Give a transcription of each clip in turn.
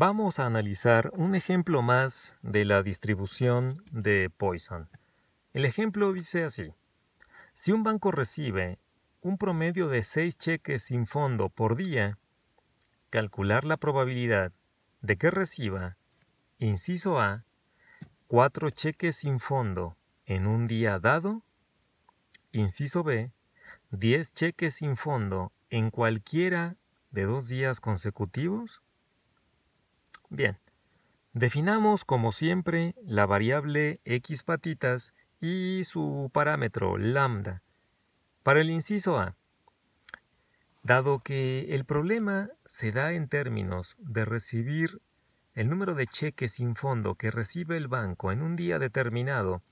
Vamos a analizar un ejemplo más de la distribución de Poisson. El ejemplo dice así. Si un banco recibe un promedio de 6 cheques sin fondo por día, calcular la probabilidad de que reciba, inciso A, 4 cheques sin fondo en un día dado, inciso B, 10 cheques sin fondo en cualquiera de dos días consecutivos, Bien, definamos como siempre la variable x patitas y su parámetro lambda. Para el inciso A, dado que el problema se da en términos de recibir el número de cheques sin fondo que recibe el banco en un día determinado,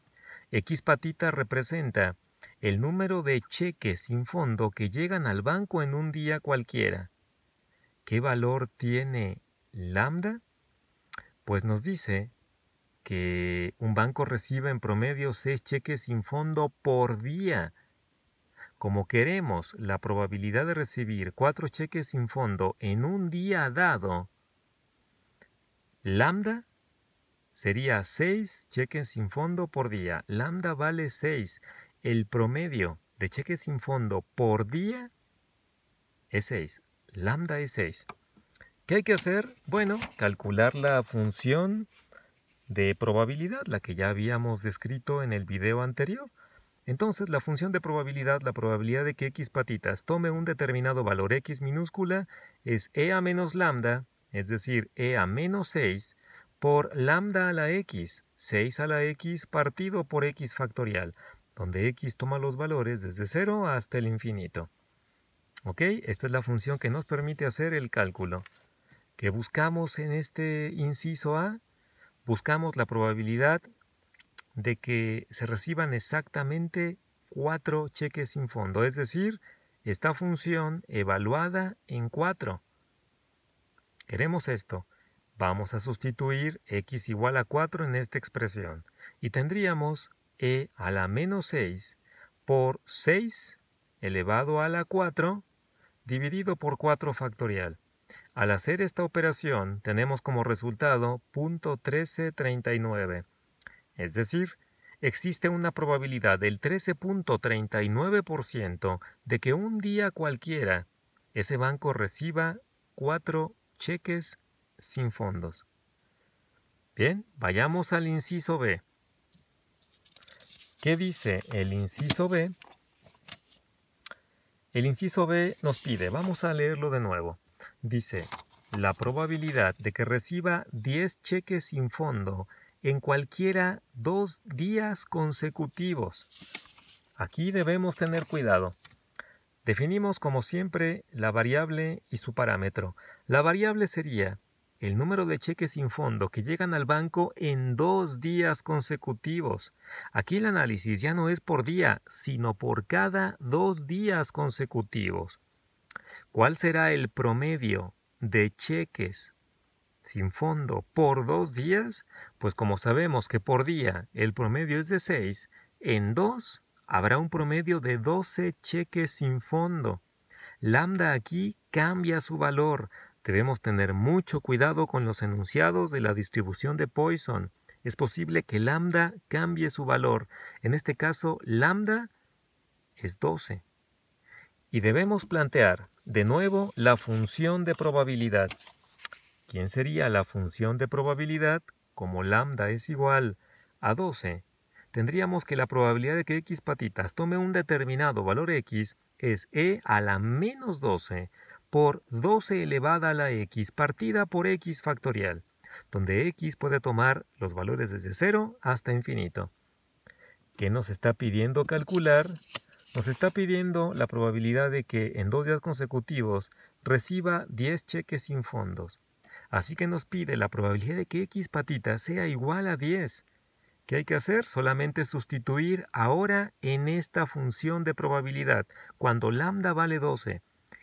X patita representa el número de cheques sin fondo que llegan al banco en un día cualquiera. ¿Qué valor tiene lambda? pues nos dice que un banco recibe en promedio seis cheques sin fondo por día. Como queremos la probabilidad de recibir cuatro cheques sin fondo en un día dado, lambda sería 6 cheques sin fondo por día. Lambda vale 6. El promedio de cheques sin fondo por día es 6. Lambda es 6. ¿Qué hay que hacer? Bueno, calcular la función de probabilidad, la que ya habíamos descrito en el video anterior. Entonces, la función de probabilidad, la probabilidad de que x patitas tome un determinado valor x minúscula, es e a menos lambda, es decir, e a menos 6, por lambda a la x, 6 a la x partido por x factorial, donde x toma los valores desde 0 hasta el infinito. ¿Ok? Esta es la función que nos permite hacer el cálculo que buscamos en este inciso A, buscamos la probabilidad de que se reciban exactamente cuatro cheques sin fondo, es decir, esta función evaluada en 4. Queremos esto. Vamos a sustituir x igual a 4 en esta expresión y tendríamos e a la menos 6 por 6 elevado a la 4 dividido por 4 factorial. Al hacer esta operación tenemos como resultado .1339, es decir, existe una probabilidad del 13.39% de que un día cualquiera ese banco reciba cuatro cheques sin fondos. Bien, vayamos al inciso B. ¿Qué dice el inciso B? El inciso B nos pide, vamos a leerlo de nuevo. Dice, la probabilidad de que reciba 10 cheques sin fondo en cualquiera dos días consecutivos. Aquí debemos tener cuidado. Definimos como siempre la variable y su parámetro. La variable sería el número de cheques sin fondo que llegan al banco en dos días consecutivos. Aquí el análisis ya no es por día, sino por cada dos días consecutivos. ¿Cuál será el promedio de cheques sin fondo por dos días? Pues como sabemos que por día el promedio es de 6, en dos habrá un promedio de 12 cheques sin fondo. Lambda aquí cambia su valor. Debemos tener mucho cuidado con los enunciados de la distribución de Poisson. Es posible que lambda cambie su valor. En este caso, lambda es 12. Y debemos plantear de nuevo, la función de probabilidad. ¿Quién sería la función de probabilidad? Como lambda es igual a 12, tendríamos que la probabilidad de que x patitas tome un determinado valor x es e a la menos 12 por 12 elevada a la x partida por x factorial, donde x puede tomar los valores desde 0 hasta infinito. ¿Qué nos está pidiendo calcular? nos está pidiendo la probabilidad de que en dos días consecutivos reciba 10 cheques sin fondos. Así que nos pide la probabilidad de que X patita sea igual a 10. ¿Qué hay que hacer? Solamente sustituir ahora en esta función de probabilidad, cuando lambda vale 12.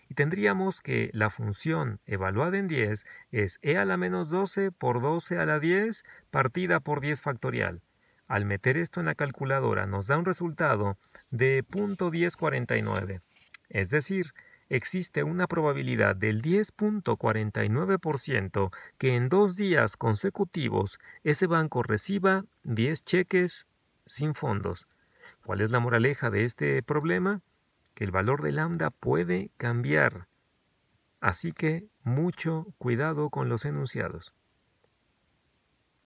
Y tendríamos que la función evaluada en 10 es e a la menos 12 por 12 a la 10 partida por 10 factorial. Al meter esto en la calculadora nos da un resultado de 0.1049, es decir, existe una probabilidad del 10.49% que en dos días consecutivos ese banco reciba 10 cheques sin fondos. ¿Cuál es la moraleja de este problema? Que el valor de lambda puede cambiar. Así que mucho cuidado con los enunciados.